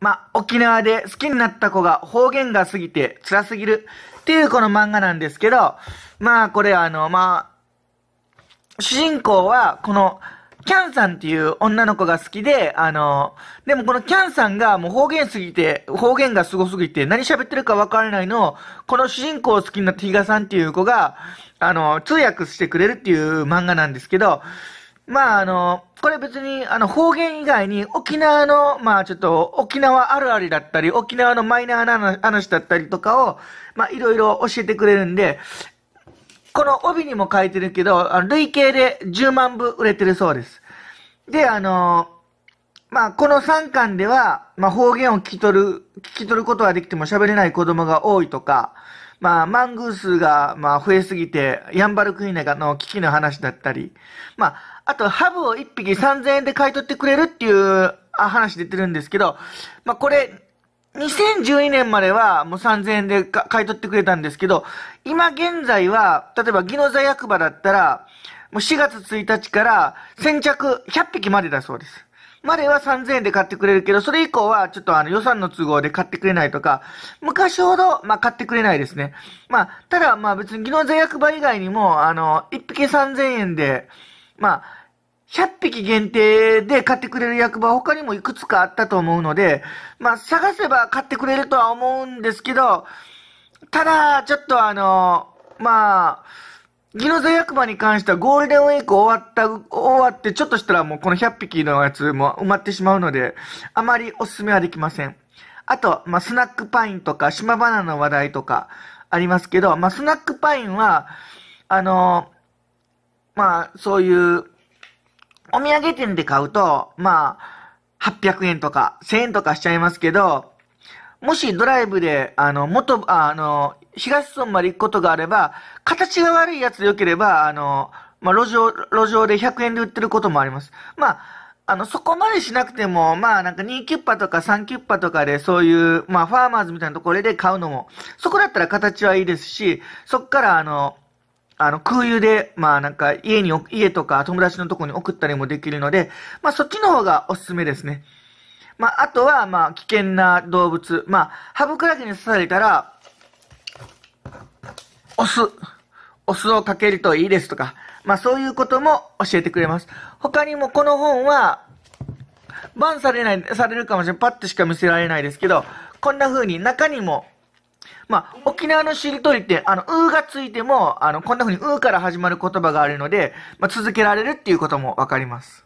まあ、沖縄で好きになった子が方言が過ぎて辛すぎるっていうこの漫画なんですけど、まあこれあの、まあ、主人公はこの、キャンさんっていう女の子が好きで、あの、でもこのキャンさんがもう方言すぎて、方言がすごすぎて、何喋ってるかわからないのを、この主人公を好きになったヒガさんっていう子が、あの、通訳してくれるっていう漫画なんですけど、まああの、これ別にあの方言以外に沖縄の、まあちょっと沖縄あるあるだったり、沖縄のマイナーな話だったりとかを、まあいろいろ教えてくれるんで、この帯にも書いてるけど、累計で10万部売れてるそうです。で、あの、まあ、この3巻では、まあ、方言を聞き取る、聞き取ることができても喋れない子供が多いとか、まあ、マングースが、まあ、増えすぎて、ヤンバルクイネがの危機の話だったり、まあ、あと、ハブを1匹3000円で買い取ってくれるっていう話出てるんですけど、まあ、これ、2012年まではもう3000円で買い取ってくれたんですけど、今現在は、例えば、ギノザ役場だったら、もう4月1日から先着100匹までだそうです。までは3000円で買ってくれるけど、それ以降はちょっとあの予算の都合で買ってくれないとか、昔ほど、まあ、買ってくれないですね。まあ、ただまあ別に技能税役場以外にも、あの、1匹3000円で、まあ、100匹限定で買ってくれる役場は他にもいくつかあったと思うので、まあ探せば買ってくれるとは思うんですけど、ただ、ちょっとあの、まあ、ギノザ役場に関してはゴールデンウィーク終わった、終わってちょっとしたらもうこの100匹のやつも埋まってしまうので、あまりおすすめはできません。あと、まあ、スナックパインとか、島バナナの話題とかありますけど、まあ、スナックパインは、あのまあ、そういう、お土産店で買うと、まあ、800円とか、1000円とかしちゃいますけど、もしドライブで、あの、元、あの、東村まで行くことがあれば、形が悪いやつでければ、あの、まあ、路上、路上で100円で売ってることもあります。まあ、あの、そこまでしなくても、まあ、なんか2キュッパとか3キュッパとかで、そういう、まあ、ファーマーズみたいなところで買うのも、そこだったら形はいいですし、そっから、あの、あの、空輸で、まあなんか家に、家とか友達のとこに送ったりもできるので、まあそっちの方がおすすめですね。まああとは、まあ危険な動物、まあハブクラゲに刺されたら、お酢、お酢をかけるといいですとか、まあそういうことも教えてくれます。他にもこの本は、バンされない、されるかもしれない。パッとしか見せられないですけど、こんな風に中にも、まあ、沖縄のしりとりって、あの、うーがついても、あの、こんな風にうーから始まる言葉があるので、まあ、続けられるっていうこともわかります。